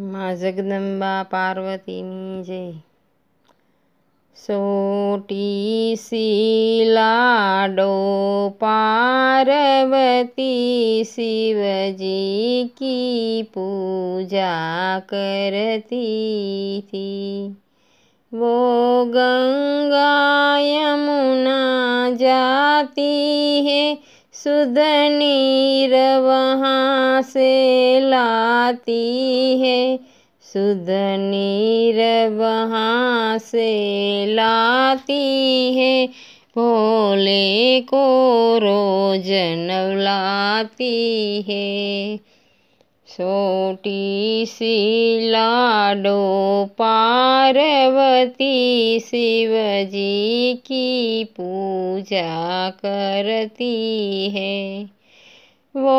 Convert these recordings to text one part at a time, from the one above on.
माँ जगदम्बा पार्वती नी जय सोटी शिला डो पार्वती शिव जी की पूजा करती थी वो गंगा यमुना जाती है शुद्ध वहाँ से लाती है शुद्ध वहाँ से लाती है भोले को रोज नवलाती है छोटी सी लाडो पार्वती शिव जी की पूजा करती है वो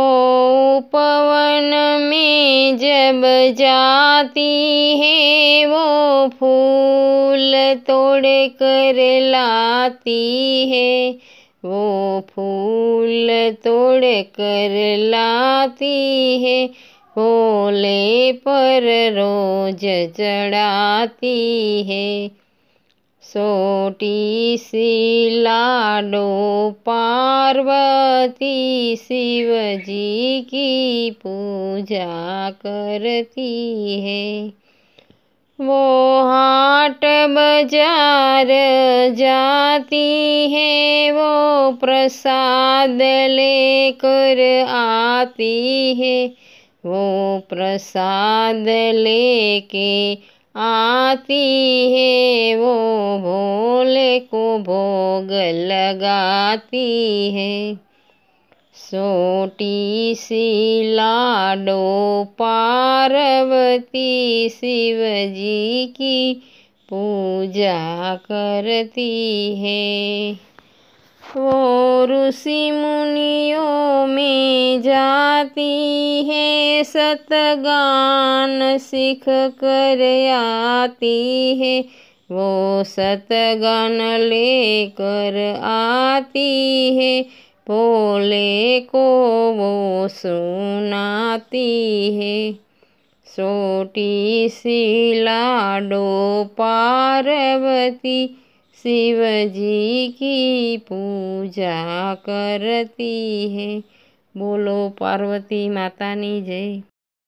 पवन में जब जाती है वो फूल तोड़ कर लाती है वो फूल तोड़ कर लाती है होले पर रोज चढ़ाती है सोटी सी लाडो पार्वती शिव जी की पूजा करती है वो हाट बाजार जाती है वो प्रसाद लेकर आती है वो प्रसाद लेके आती है वो भोले को भोग लगाती है सोटी सी लाडो पार्वती शिव जी की पूजा करती है वो ऋषि मुनियों में जाती है सतगान सिख कर आती है वो सतगान लेकर आती है पोले को वो सुनाती है सोटी सी लाडो पार्वती शिव जी की पूजा करती है બોલો પાર્વતી માતાની જય